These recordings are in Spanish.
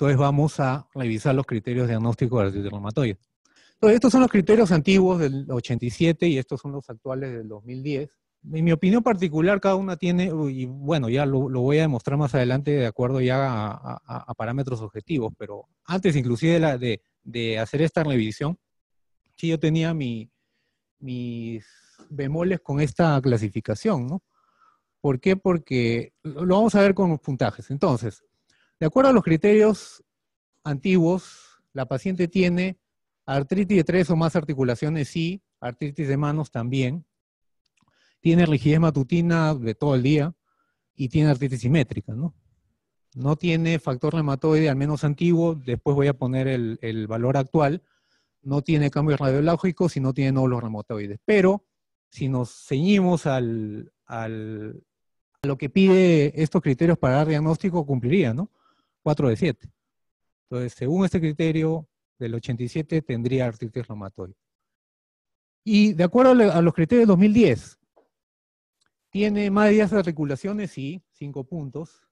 Entonces vamos a revisar los criterios diagnósticos de artritis reumatoide. Entonces estos son los criterios antiguos del 87 y estos son los actuales del 2010. En mi opinión particular, cada una tiene, y bueno, ya lo, voy a demostrar más adelante de acuerdo ya a, parámetros objetivos, pero antes inclusive de, hacer esta revisión, sí yo tenía mis bemoles con esta clasificación, ¿no? ¿Por qué? Porque lo vamos a ver con los puntajes. Entonces, de acuerdo a los criterios antiguos, la paciente tiene artritis de tres o más articulaciones, sí, artritis de manos también, tiene rigidez matutina de todo el día y tiene artritis simétrica, ¿no? No tiene factor reumatoide, al menos antiguo, después voy a poner el, valor actual, no tiene cambios radiológicos y no tiene nódulos reumatoides. Pero si nos ceñimos al, a lo que pide estos criterios para dar diagnóstico, cumpliría, ¿no? 4 de 7. Entonces, según este criterio, del 87 tendría artritis reumatoide. Y de acuerdo a los criterios de 2010, tiene más de 10 articulaciones, sí, 5 puntos.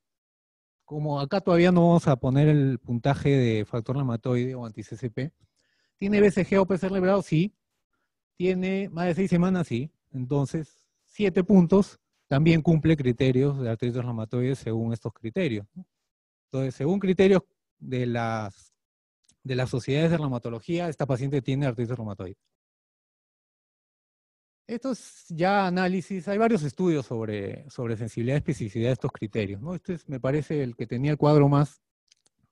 Como acá todavía no vamos a poner el puntaje de factor reumatoide o anti-CCP. ¿Tiene BCG o PCR liberado? Sí. ¿Tiene más de 6 semanas? Sí. Entonces, 7 puntos también cumple criterios de artritis reumatoide según estos criterios. Entonces, según criterios de las, de las sociedades de reumatología, esta paciente tiene artritis reumatoide. es ya análisis, hay varios estudios sobre, sobre sensibilidad y especificidad de estos criterios. ¿no? Este me parece el que tenía el cuadro más,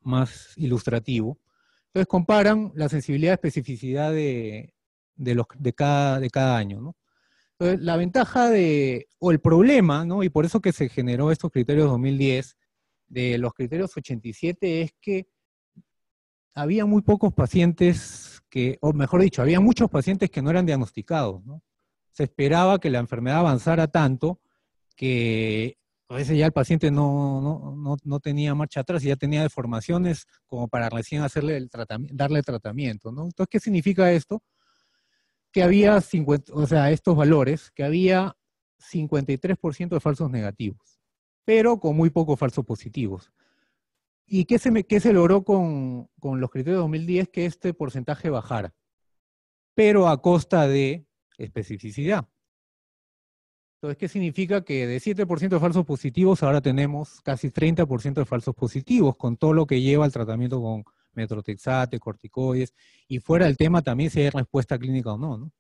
más ilustrativo. Entonces comparan la sensibilidad y especificidad de, los, de, cada, de cada año. ¿no? Entonces, la ventaja de, o el problema, ¿no? y por eso que se generó estos criterios 2010, de los criterios 87 es que había muy pocos pacientes que, o mejor dicho, había muchos pacientes que no eran diagnosticados. Se esperaba que la enfermedad avanzara tanto que a veces ya el paciente no, tenía marcha atrás y ya tenía deformaciones como para recién hacerle el darle tratamiento. ¿no? Entonces, ¿qué significa esto? Que había o sea, estos valores, que había 53% de falsos negativos pero con muy pocos falsos positivos. ¿Y qué se, logró con, los criterios de 2010? Que este porcentaje bajara, pero a costa de especificidad. Entonces, ¿qué significa que de 7% de falsos positivos ahora tenemos casi 30% de falsos positivos con todo lo que lleva al tratamiento con metrotexate, corticoides, y fuera del tema también si hay respuesta clínica o ¿no?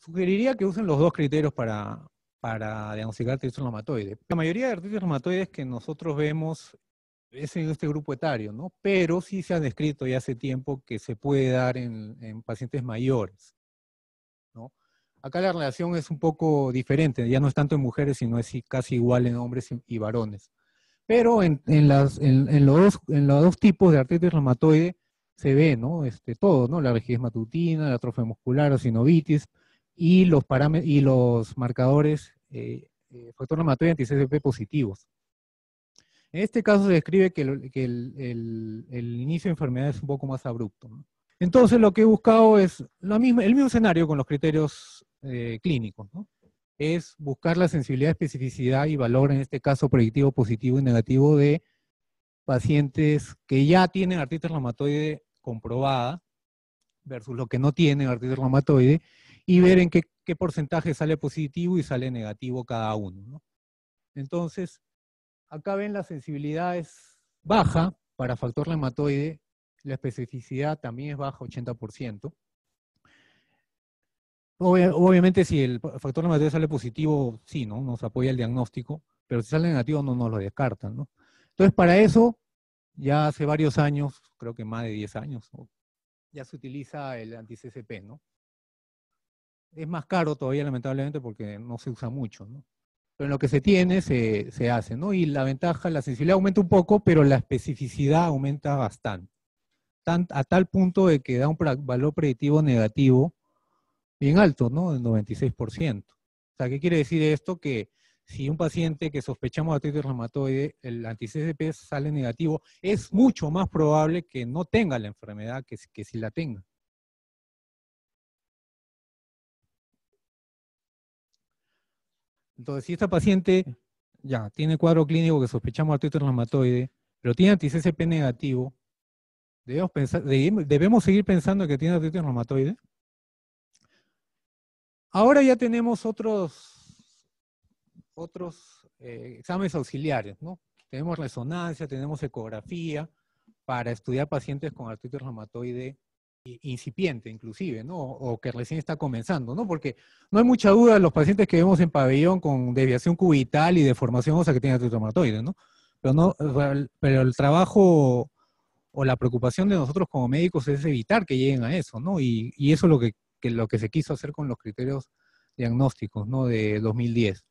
Sugeriría que usen los dos criterios para, para diagnosticar artritis reumatoide. La mayoría de artritis reumatoides que nosotros vemos es en este grupo etario, ¿no? Pero sí se han descrito ya hace tiempo que se puede dar en, pacientes mayores, ¿no? Acá la relación es un poco diferente, ya no es tanto en mujeres, sino es casi igual en hombres y varones. Pero en, los, dos tipos de artritis reumatoide se ve, ¿no? Este, todo, ¿no? La rigidez matutina, la atrofia muscular, la sinovitis, y los, y los marcadores eh, eh, factor reumatoide anti positivos. En este caso se describe que, el, inicio de enfermedad es un poco más abrupto. Entonces lo que he buscado es el mismo escenario con los criterios eh, clínicos. Es buscar la sensibilidad, especificidad y valor, en este caso predictivo positivo y negativo, de pacientes que ya tienen artritis reumatoide comprobada versus los que no tienen artritis reumatoide y ver en qué, porcentaje sale positivo y sale negativo cada uno. ¿no? Entonces, acá ven la sensibilidad es baja para factor reumatoide, la especificidad también es baja, 80%. Obviamente, si el factor reumatoide sale positivo, sí, ¿no? Nos apoya el diagnóstico, pero si sale negativo, no nos lo descartan, ¿no? Entonces, para eso, ya hace varios años, creo que más de 10 años, ya se utiliza el anti ¿no? es más caro todavía, lamentablemente, porque no se usa mucho, ¿no? Pero en lo que se tiene, se, se hace, ¿no? Y la ventaja, la sensibilidad aumenta un poco, pero la especificidad aumenta bastante. a tal punto de que da un valor predictivo negativo bien alto, ¿no? Del 96%. O sea, ¿qué quiere decir esto? Que si un paciente que sospechamos de artritis reumatoide, el anti sale negativo, es mucho más probable que no tenga la enfermedad que si la tenga. Entonces, si esta paciente ya tiene cuadro clínico que sospechamos artritis reumatoide, pero tiene anti-CCP negativo, debemos, debemos seguir pensando que tiene artritis reumatoide. Ahora ya tenemos otros, otros eh, exámenes auxiliares, ¿no? Tenemos resonancia, tenemos ecografía para estudiar pacientes con artritis reumatoide incipiente inclusive, ¿no? O que recién está comenzando, ¿no? Porque no hay mucha duda, los pacientes que vemos en pabellón con desviación cubital y deformación ósea que tienen artritomatoides, ¿no? Pero, no, pero el trabajo o la preocupación de nosotros como médicos es evitar que lleguen a eso, ¿no? Y, eso es lo que, lo que se quiso hacer con los criterios diagnósticos, ¿no? De 2010.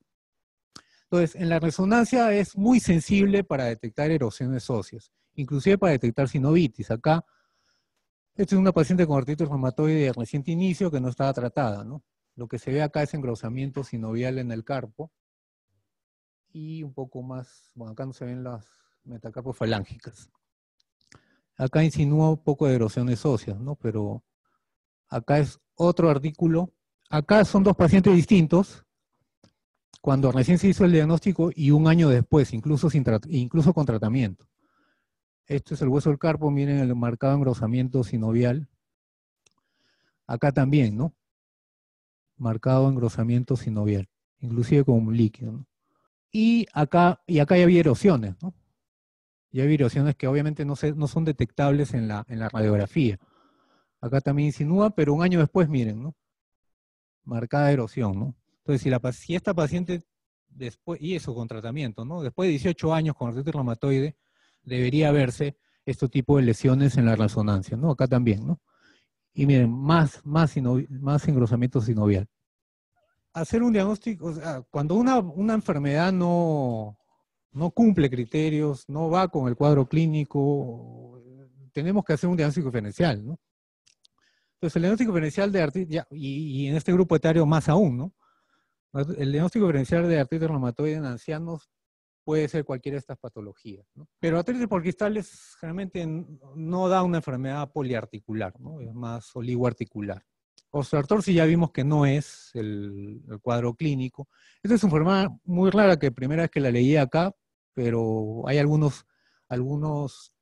Entonces, en la resonancia es muy sensible para detectar erosiones óseas, inclusive para detectar sinovitis. Acá esta es una paciente con artritis reumatoide de reciente inicio que no estaba tratada, Lo que se ve acá es engrosamiento sinovial en el carpo y un poco más, bueno, acá no se ven las metacarpos metacarpofalángicas. Acá insinúa un poco de erosiones óseas, ¿no? Pero acá es otro artículo. Acá son dos pacientes distintos. Cuando recién se hizo el diagnóstico y un año después, incluso, sin incluso con tratamiento. Esto es el hueso del carpo, miren el marcado engrosamiento sinovial. Acá también, ¿no? Marcado engrosamiento sinovial, inclusive con un líquido, ¿no? Y acá, y acá ya había erosiones, ¿no? Ya había erosiones que obviamente no, se, no son detectables en la, en la radiografía. Acá también insinúa, pero un año después, miren, ¿no? Marcada erosión, ¿no? Entonces, si, la, si esta paciente, después, y eso con tratamiento, ¿no? Después de 18 años con artritis reumatoide, debería verse este tipo de lesiones en la resonancia, ¿no? Acá también, ¿no? Y miren, más, más, más engrosamiento sinovial. Hacer un diagnóstico, cuando una, enfermedad no, no cumple criterios, no va con el cuadro clínico, tenemos que hacer un diagnóstico diferencial, ¿no? Entonces, el diagnóstico diferencial de artritis, y, y, en este grupo etario más aún, ¿no? El diagnóstico diferencial de artritis reumatoide en ancianos puede ser cualquiera de estas patologías. Pero artritis por cristales generalmente no da una enfermedad poliarticular, es más oligoarticular. Osteoartrosis ya vimos que no es el, cuadro clínico. Esta es una enfermedad muy rara que primera vez que la leí acá, pero hay algunos, algunos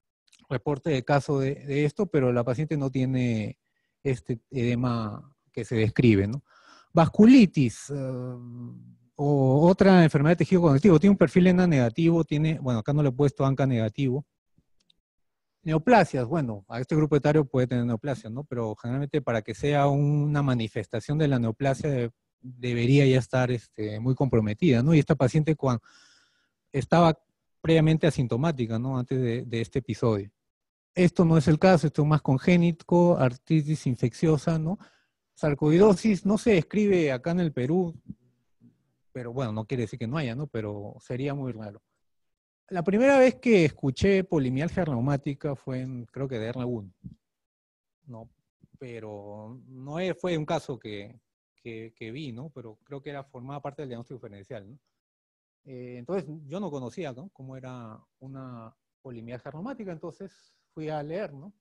reportes de caso de, esto, pero la paciente no tiene este edema que se describe. Vasculitis. Eh, otra enfermedad de tejido conectivo. Tiene un perfil ENA negativo, tiene, bueno, acá no le he puesto ANCA negativo. Neoplasias, bueno, a este grupo etario puede tener neoplasia, ¿no? Pero generalmente para que sea una manifestación de la neoplasia debería ya estar este, muy comprometida, ¿no? Y esta paciente cuando estaba previamente asintomática, ¿no? Antes de, de este episodio. Esto no es el caso, esto es más congénito, artritis infecciosa, ¿no? Sarcoidosis no se describe acá en el Perú, pero bueno, no quiere decir que no haya, ¿no? Pero sería muy raro. La primera vez que escuché polimialgia reumática fue en, creo que de un ¿no? Pero no fue un caso que, que, que, vi, ¿no? Pero creo que era formada parte del diagnóstico diferencial, ¿no? Eh, entonces, yo no conocía, ¿no? Cómo era una polimialgia reumática, entonces fui a leer, ¿no?